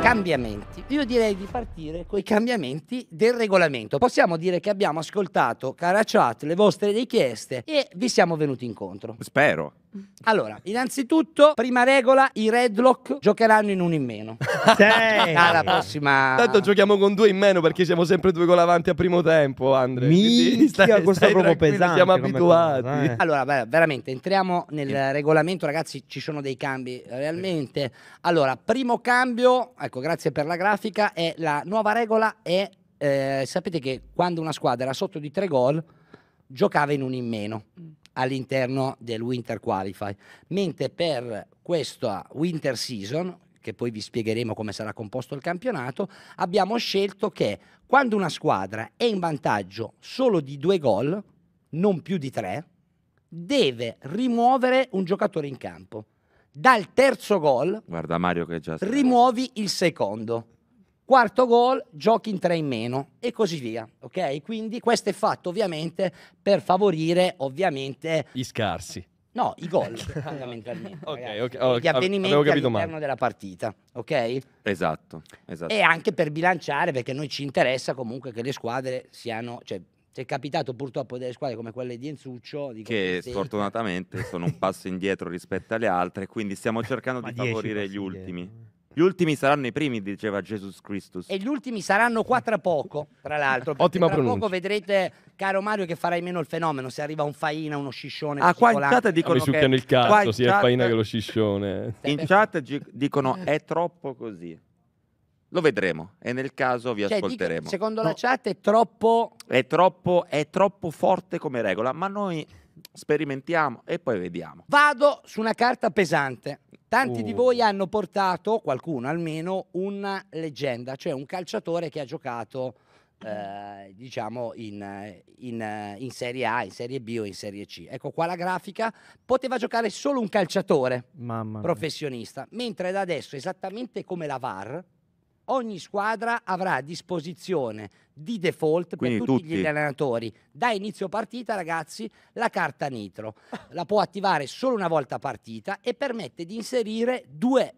Cambiamenti. Io direi di partire con i cambiamenti del regolamento. Possiamo dire che abbiamo ascoltato, cara chat, le vostre richieste e vi siamo venuti incontro. Spero. Allora, innanzitutto, prima regola, i Redlock giocheranno in uno in meno. Sì. Alla prossima. Tanto giochiamo con due in meno perché siamo sempre due gol avanti a primo tempo, Andre. Minchia, stai, questo è proprio pesante. Siamo abituati. Cosa, eh. Allora, beh, veramente, entriamo nel sì. regolamento, ragazzi, ci sono dei cambi eh, realmente. Allora, primo cambio, ecco, grazie per la grafica, è la nuova regola è, eh, sapete che quando una squadra era sotto di tre gol, giocava in uno in meno. Mm all'interno del Winter Qualify, mentre per questa Winter Season, che poi vi spiegheremo come sarà composto il campionato, abbiamo scelto che quando una squadra è in vantaggio solo di due gol, non più di tre, deve rimuovere un giocatore in campo. Dal terzo gol, Guarda Mario che già rimuovi il secondo quarto gol, giochi in tre in meno e così via, ok? Quindi questo è fatto ovviamente per favorire ovviamente gli scarsi. No, i gol fondamentalmente. okay, okay, okay, Gli avvenimenti all'interno male. della partita, ok? Esatto, esatto. E anche per bilanciare, perché noi ci interessa comunque che le squadre siano, cioè, c'è capitato purtroppo delle squadre come quelle di Enzuccio che sfortunatamente sono un passo indietro rispetto alle altre, quindi stiamo cercando di favorire gli ultimi. Indietro. Gli ultimi saranno i primi, diceva Gesù Cristo. E gli ultimi saranno qua tra poco, tra l'altro. Ottima tra pronuncia. poco vedrete, caro Mario, che farai meno il fenomeno se arriva un faina, uno sciscione. Ah, qua in chat dicono. Mi succhiano il cazzo, sia chat... il faina che lo sciscione. In chat dicono è troppo così. Lo vedremo e nel caso vi cioè, ascolteremo. Dico, secondo no. la chat è troppo... È troppo, è troppo forte come regola, ma noi Sperimentiamo e poi vediamo. Vado su una carta pesante. Tanti uh. di voi hanno portato, qualcuno almeno, una leggenda, cioè un calciatore che ha giocato eh, diciamo in, in, in, Serie A, in Serie B o in Serie C. Ecco qua la grafica, poteva giocare solo un calciatore professionista, mentre da adesso, esattamente come la VAR, ogni squadra avrà a disposizione di default Quindi per tutti, tutti, gli allenatori da inizio partita ragazzi la carta nitro la può attivare solo una volta partita e permette di inserire due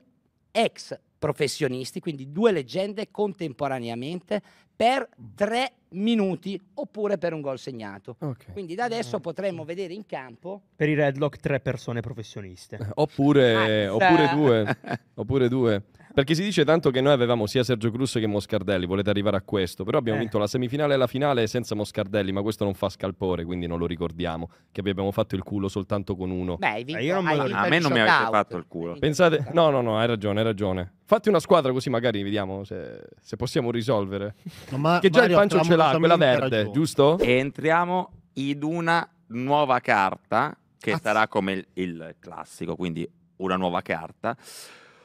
ex professionisti quindi due leggende contemporaneamente per tre minuti oppure per un gol segnato. Okay. Quindi da adesso ah, potremmo vedere in campo per i Redlock tre persone professioniste. Oppure, ah, oppure due, oppure due. Perché si dice tanto che noi avevamo sia Sergio Cruz che Moscardelli, volete arrivare a questo, però abbiamo eh. vinto la semifinale e la finale senza Moscardelli, ma questo non fa scalpore, quindi non lo ricordiamo, che abbiamo fatto il culo soltanto con uno. Beh, vinto, eh, me lo... a me non mi avete out. fatto il culo. Pensate, no, no, no, hai ragione, hai ragione. Fatti una squadra così magari vediamo se, se possiamo risolvere. No, ma, che già Mario, il pancio ce l'ha là, quella verde, ragione. giusto? E entriamo in una nuova carta che Azz- ah, sarà come il, il classico, quindi una nuova carta.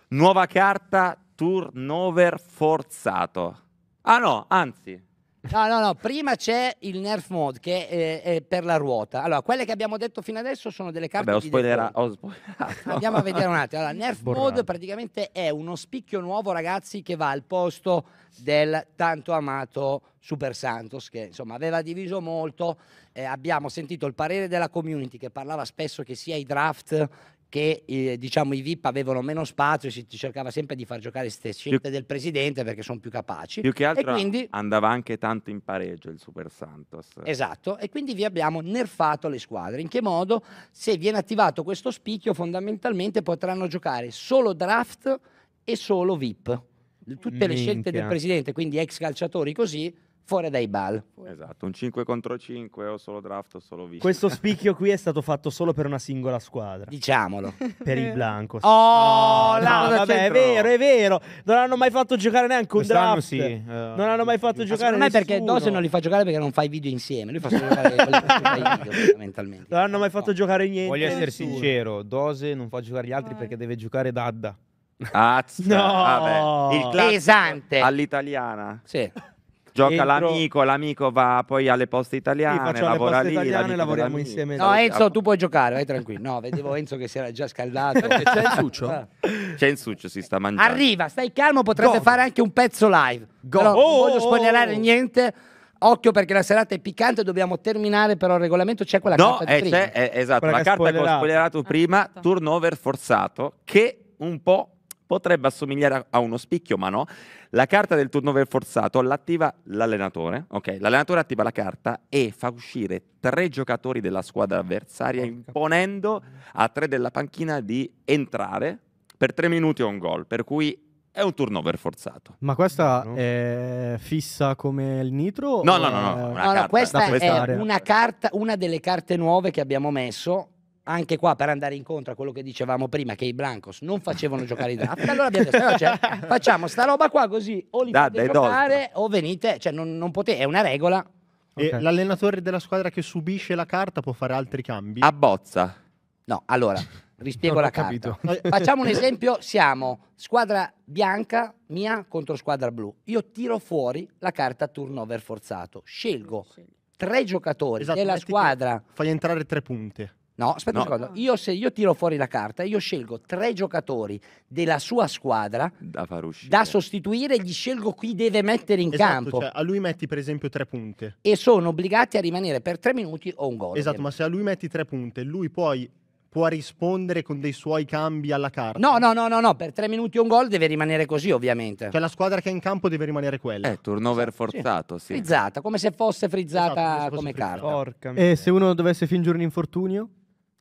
Nuova carta turnover forzato. Ah no, anzi, No, no, no, prima c'è il Nerf Mode che è, è, per la ruota. Allora, quelle che abbiamo detto fino adesso sono delle carte Vabbè, ho spoilera- ho spoilerato. Andiamo a vedere un attimo. Allora, Nerf Borrato. Mod praticamente è uno spicchio nuovo, ragazzi, che va al posto del tanto amato Super Santos che insomma aveva diviso molto, eh, abbiamo sentito il parere della community che parlava spesso che sia i draft che eh, diciamo, i VIP avevano meno spazio e si cercava sempre di far giocare queste scelte più del presidente perché sono più capaci. Più che altro quindi... andava anche tanto in pareggio il Super Santos. Esatto, e quindi vi abbiamo nerfato le squadre. In che modo? Se viene attivato questo spicchio fondamentalmente potranno giocare solo draft e solo VIP. Tutte Minchia. le scelte del presidente, quindi ex calciatori così, fuori dai bal. Esatto, un 5 contro 5 o solo draft o solo visto. Questo spicchio qui è stato fatto solo per una singola squadra. Diciamolo. per il eh. Blanco. Oh, oh là, no, vabbè, centro. è vero, è vero. Non hanno mai fatto giocare neanche un Quest'anno draft. Sì, uh, non hanno mai fatto giocare nessuno. perché Dose non li fa giocare perché non fai video insieme. Lui fa solo giocare quelli video, fondamentalmente. Non hanno mai fatto no. giocare niente. Voglio essere nessuno. sincero, Dose non fa giocare gli altri Vai. Eh. perché deve giocare Dadda. Azza. No, vabbè. il pesante all'italiana. Sì. Gioca Entro... l'amico, l'amico va poi alle poste italiane, sì, lavora poste lì, italiane, lavoriamo insieme. No, Enzo, tu puoi giocare, vai tranquillo. No, vedevo Enzo che si era già scaldato. C'è il succio? Ah. C'è il succio, si sta mangiando. Arriva, stai calmo, potrete Go. fare anche un pezzo live. Go. Però oh, non voglio spoilerare oh. niente. Occhio perché la serata è piccante, dobbiamo terminare, però il regolamento c'è quella no, carta eh, di prima. Eh, esatto, quella la carta spoilerato. che ho spoilerato prima, esatto. turnover forzato, che un po' potrebbe assomigliare a uno spicchio, ma no. La carta del turnover forzato l'attiva l'allenatore, ok? L'allenatore attiva la carta e fa uscire tre giocatori della squadra avversaria imponendo a tre della panchina di entrare per tre minuti o un gol, per cui è un turnover forzato. Ma questa no. è fissa come il nitro? No, no, no, no, è... no, no questa è una, carta, una delle carte nuove che abbiamo messo anche qua per andare incontro a quello che dicevamo prima, che i Blancos non facevano giocare i draft, allora abbiamo detto, cioè, facciamo sta roba qua così, o li Dad, fate giocare o venite, cioè non, non potete, è una regola. E okay. l'allenatore della squadra che subisce la carta può fare altri cambi? A bozza. No, allora, rispiego la carta. Eh. Facciamo un esempio, siamo squadra bianca mia contro squadra blu. Io tiro fuori la carta turnover forzato, scelgo tre giocatori esatto, della squadra. Fai entrare tre punte. No, aspetta no. un secondo. Io, se io tiro fuori la carta, io scelgo tre giocatori della sua squadra da, da sostituire, gli scelgo chi deve mettere in esatto, campo. Cioè, a lui metti per esempio tre punte. E sono obbligati a rimanere per tre minuti o un gol. Esatto, ovviamente. ma se a lui metti tre punte, lui poi può rispondere con dei suoi cambi alla carta. No, no, no, no, no. per tre minuti un gol deve rimanere così ovviamente. Cioè la squadra che è in campo deve rimanere quella. Eh, turnover esatto, forzato, sì. sì. Frizzata, come se fosse frizzata esatto, come, se fosse come frizzata. carta. Porca mia. E se uno dovesse fingere un infortunio?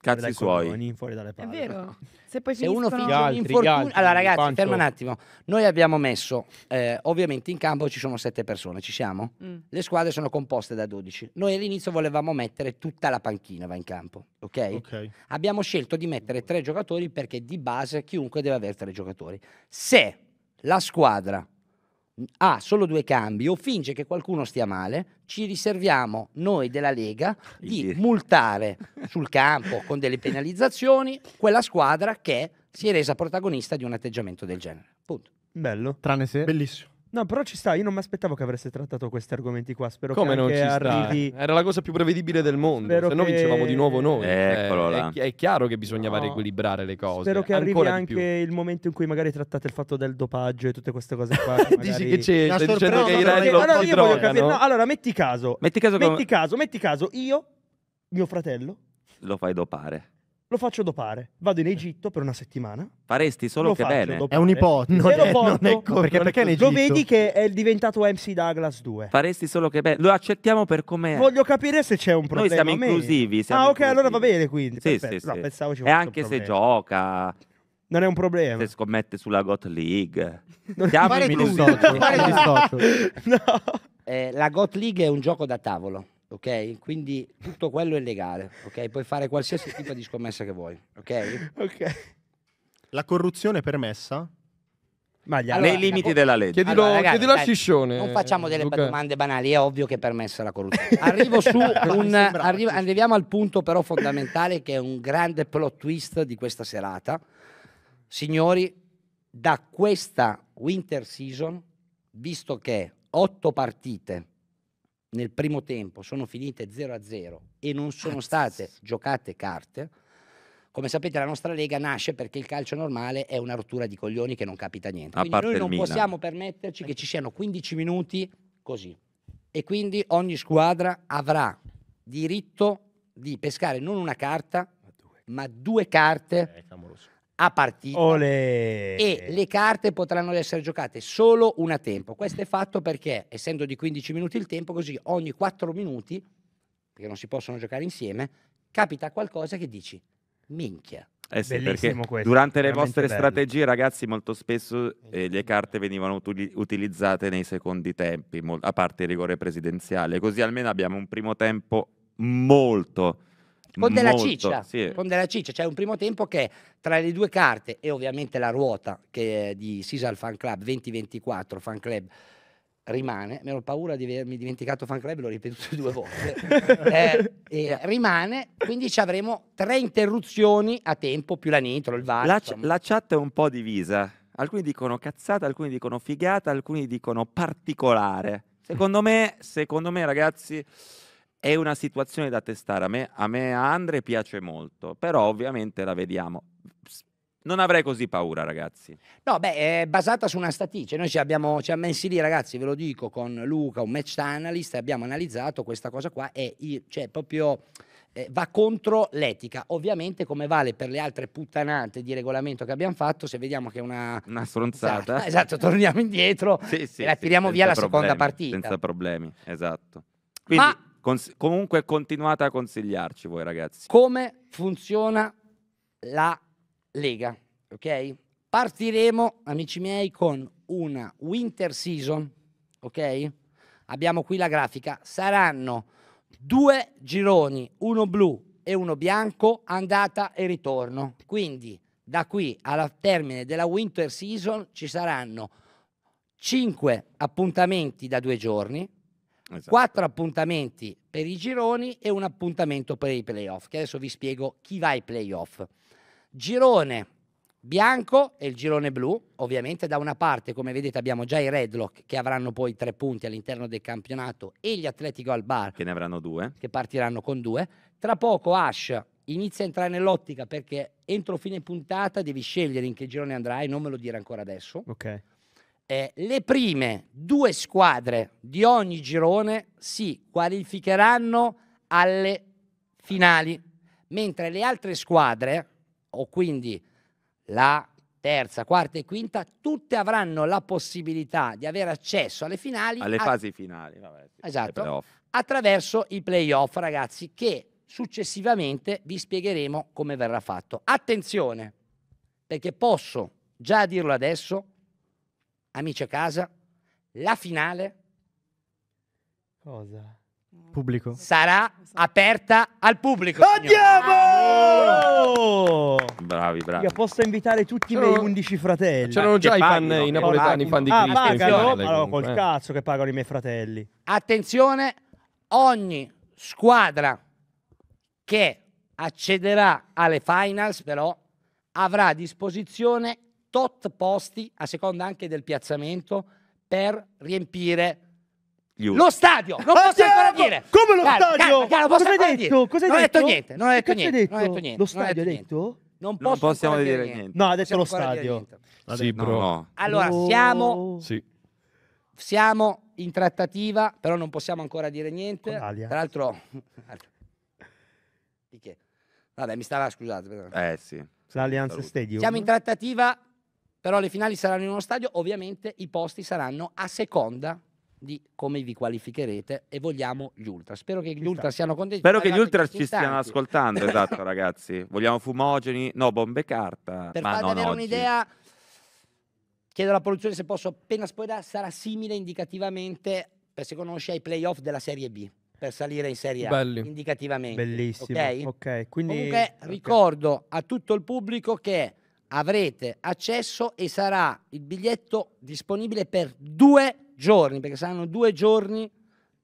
cazzi dai suoi. Coloni, fuori dalle palle. È vero. Se poi Se uno finiscono... finisce infortun... Allora ragazzi, quanto... ferma un attimo. Noi abbiamo messo, eh, ovviamente in campo ci sono sette persone, ci siamo? Mm. Le squadre sono composte da 12. Noi all'inizio volevamo mettere tutta la panchina va in campo, ok? Abbiamo scelto di mettere tre giocatori perché di base chiunque deve avere tre giocatori. Se la squadra ha solo due cambi o finge che qualcuno stia male, ci riserviamo noi della Lega di multare sul campo con delle penalizzazioni quella squadra che si è resa protagonista di un atteggiamento del genere. Punto. Bello. Tranne se. Bellissimo. No, però ci sta, io non mi aspettavo che avreste trattato questi argomenti qua, spero Come che non ci arrivi... Sta? Era la cosa più prevedibile del mondo, spero se no che... vincevamo di nuovo noi. Cioè, Eccolo là. È, è chiaro che bisognava no. riequilibrare le cose. Spero che arrivi anche il momento in cui magari trattate il fatto del dopaggio e tutte queste cose qua. magari... Dici che c'è, stai dicendo che i rally lo Allora io voglio capire, allora metti caso. Metti caso, metti, caso metti caso, io, mio fratello... Lo fai dopare lo faccio dopare. Vado in Egitto per una settimana. Faresti solo che bene. Dopare. È un'ipotesi. Non, è, non è co- perché, perché in Egitto? Lo vedi che è diventato MC Douglas 2. Faresti solo che bene. Lo accettiamo per com'è. Voglio capire se c'è un problema. Noi siamo inclusivi. Siamo ah, ok, inclusivi. allora va bene quindi. Sì, Perfetto. sì, no, Pensavo ci e anche se gioca. Non è un problema. Se scommette sulla Got League. Non siamo inclusivi. no. eh, la Got League è un gioco da tavolo ok? Quindi tutto quello è legale, ok? Puoi fare qualsiasi tipo di scommessa che vuoi, ok? Ok. La corruzione è permessa? Ma Allora, nei limiti della legge. Chiedilo, Allora, ragazzi, chiedilo a dai, Non facciamo delle Luca. domande banali, è ovvio che è permessa la corruzione. Arrivo su un, sembrava arriviamo al punto però fondamentale che è un grande plot twist di questa serata. Signori, da questa winter season, visto che otto partite nel primo tempo sono finite 0-0 e non sono state giocate carte, come sapete la nostra Lega nasce perché il calcio normale è una rottura di coglioni che non capita niente. A Quindi noi non Milan. possiamo permetterci che ci siano 15 minuti così. E quindi ogni squadra avrà diritto di pescare non una carta, ma due carte. Eh, a partita Olè. e le carte potranno essere giocate solo una tempo. Questo è fatto perché, essendo di 15 minuti il tempo, così ogni 4 minuti, perché non si possono giocare insieme, capita qualcosa che dici, minchia. Eh sì, Bellissimo perché questo, durante le vostre bello. strategie, ragazzi, molto spesso eh, le carte venivano utili- utilizzate nei secondi tempi, mol- a parte il rigore presidenziale, così almeno abbiamo un primo tempo molto con della ciccia, sì. con della ciccia. C'è un primo tempo che tra le due carte e ovviamente la ruota che è di Sisal Fan Club 2024 Fan Club rimane, mi ero paura di avermi dimenticato fan club, l'ho ripetuto due volte, eh, eh, rimane, quindi ci avremo tre interruzioni a tempo, più la nitro, il VAR. La, la, chat è un po' divisa, alcuni dicono cazzata, alcuni dicono figata, alcuni dicono particolare. Secondo me, secondo me ragazzi... È una situazione da testare, a me, a me a Andre piace molto, però ovviamente la vediamo. Non avrei così paura, ragazzi. No, beh, è basata su una statistica. Noi ci abbiamo ci messi lì, ragazzi, ve lo dico, con Luca, un match analyst, abbiamo analizzato questa cosa qua e cioè proprio eh, va contro l'etica. Ovviamente, come vale per le altre puttanate di regolamento che abbiamo fatto, se vediamo che è una... Una stronzata. Esatto, torniamo indietro sì, sì, e la tiriamo sì, via la problemi, seconda partita. Senza problemi, esatto. Quindi... Ma Cons- comunque continuate a consigliarci voi ragazzi. Come funziona la Lega, ok? Partiremo, amici miei, con una winter season, ok? Abbiamo qui la grafica, saranno due gironi, uno blu e uno bianco, andata e ritorno. Quindi da qui alla termine della winter season ci saranno cinque appuntamenti da due giorni, Esatto. Quattro appuntamenti per i gironi e un appuntamento per i playoff, che adesso vi spiego chi va ai playoff. Girone bianco e il girone blu, ovviamente da una parte, come vedete, abbiamo già i Redlock che avranno poi tre punti all'interno del campionato e gli Atletico al Bar che ne avranno due, che partiranno con due. Tra poco Ash inizia a entrare nell'ottica perché entro fine puntata devi scegliere in che girone andrai, non me lo dire ancora adesso. Ok eh, le prime due squadre di ogni girone si qualificheranno alle finali, mentre le altre squadre, o quindi la terza, quarta e quinta, tutte avranno la possibilità di avere accesso alle finali. Alle fasi finali, vabbè, sì, esatto, attraverso i playoff, ragazzi, che successivamente vi spiegheremo come verrà fatto. Attenzione, perché posso già dirlo adesso, amici a casa, la finale Cosa? Pubblico. sarà aperta al pubblico. Andiamo! Bravi, bravi. Io posso invitare tutti i miei undici fratelli. C'erano già i fan, i napoletani, i fan di ah, Cristo. in pagano? finale, Allora, eh. col cazzo che pagano i miei fratelli. Attenzione, ogni squadra che accederà alle finals però avrà a disposizione tot posti, a seconda anche del piazzamento, per riempire lo stadio, non posso ancora dire. Come lo Carlo, stadio? Carlo, Carlo, posso ancora detto? dire? Cosa hai detto? detto niente, non hai detto niente, detto? Non hai detto niente. Lo stadio hai detto? Non, non possiamo dire niente. niente. No, ha detto lo stadio. Sì, bro. No. Allora, no. siamo sì. siamo in trattativa, però non possiamo ancora dire niente. Tra l'altro Vabbè, mi stava scusate. Eh sì. L'Allianz Stadium. Siamo in trattativa però le finali saranno in uno stadio, ovviamente i posti saranno a seconda di come vi qualificherete e vogliamo gli ultra. Spero che gli ultra siano contenti. Spero che gli ultra ci stiano ascoltando, esatto ragazzi. Vogliamo fumogeni, no bombe carta. Per farvi avere un'idea, chiedo alla produzione se posso appena spoiler, sarà simile indicativamente, per se conosce, ai playoff della Serie B per salire in Serie A Belli. indicativamente. Bellissimo. Ok, okay quindi... Comunque okay. ricordo a tutto il pubblico che avrete accesso e sarà il biglietto disponibile per due giorni, perché saranno due giorni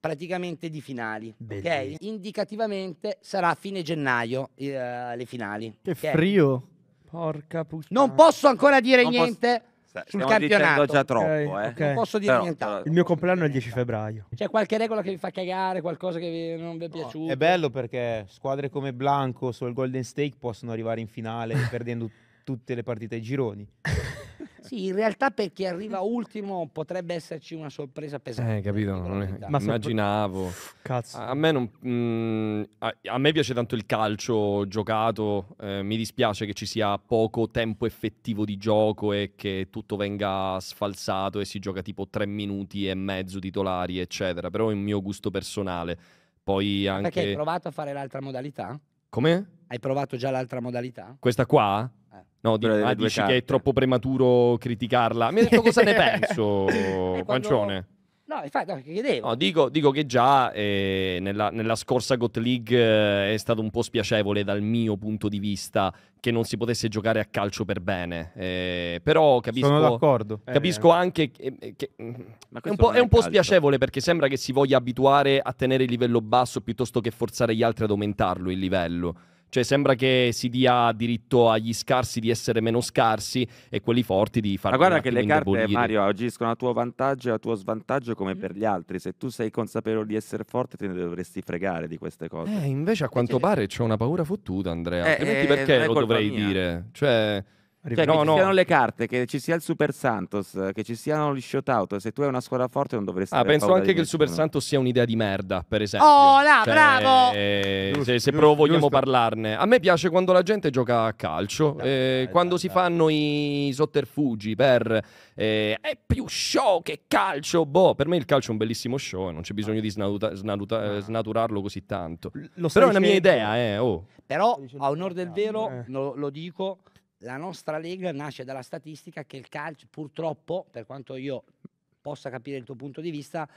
praticamente di finali. Okay? Indicativamente sarà a fine gennaio eh, le finali. Che okay? frio. Porca puttana. Non posso ancora dire non niente. Posso... Sul Stiamo campionato già troppo, okay, eh. okay. non posso dire nient'altro. Il mio compleanno è il 10 febbraio. C'è qualche regola che vi fa cagare, qualcosa che vi non vi è piaciuto? No, è bello perché squadre come Blanco sul Golden State possono arrivare in finale perdendo tutte le partite ai gironi. Sì, in realtà per chi arriva ultimo potrebbe esserci una sorpresa pesante. Eh, capito? È... Ma immaginavo. Cazzo. A me, non, mh, mm, a, a me, piace tanto il calcio giocato. Eh, mi dispiace che ci sia poco tempo effettivo di gioco e che tutto venga sfalsato e si gioca tipo tre minuti e mezzo titolari, eccetera. Però è un mio gusto personale. Poi anche... Perché hai provato a fare l'altra modalità? Come? Hai provato già l'altra modalità? Questa qua? No, di, ah, dici carte. che è troppo prematuro criticarla. Mi ha detto cosa ne penso, eh, quando... Pancione. No, infatti, no, chiedevo. No, dico, dico, che già eh, nella, nella, scorsa GOT League eh, è stato un po' spiacevole dal mio punto di vista che non si potesse giocare a calcio per bene. Eh, però capisco, Sono d'accordo. Eh. capisco anche che, eh, che mm, è un po', è è un po spiacevole perché sembra che si voglia abituare a tenere il livello basso piuttosto che forzare gli altri ad aumentarlo il livello. Cioè sembra che si dia diritto agli scarsi di essere meno scarsi e quelli forti di far Ma guarda che le carte, Mario, agiscono a tuo vantaggio e a tuo svantaggio come mm. per gli altri. Se tu sei consapevole di essere forte, te ne dovresti fregare di queste cose. Eh, invece a quanto perché... Cioè pare c'è una paura fottuta, Andrea. Eh, Altrimenti eh, perché lo dovrei mia. dire? Cioè... Cioè, no, che no. ci siano le carte, che ci sia il Super Santos, che ci siano gli shootout. Se tu hai una squadra forte, non dovresti. Ah, penso anche che il Super Santos sia un'idea di merda, per esempio. Oh, là, cioè, bravo! Eh, giusto, se, se giusto, però vogliamo giusto. parlarne, a me piace quando la gente gioca a calcio, dai, eh, dai, quando dai, si fanno i sotterfugi per eh, è più show che calcio. Boh, per me il calcio è un bellissimo show, non c'è bisogno ah. di snaluta, snaluta, ah. snaturarlo così tanto. Lo però è una mia idea, eh. Oh. Però, a onore del vero, lo, eh. lo dico la nostra lega nasce dalla statistica che il calcio, purtroppo, per quanto io possa capire il tuo punto di vista,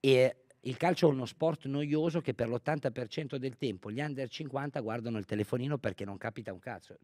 è, il calcio è uno sport noioso che per l'80% del tempo gli under 50 guardano il telefonino perché non capita un cazzo.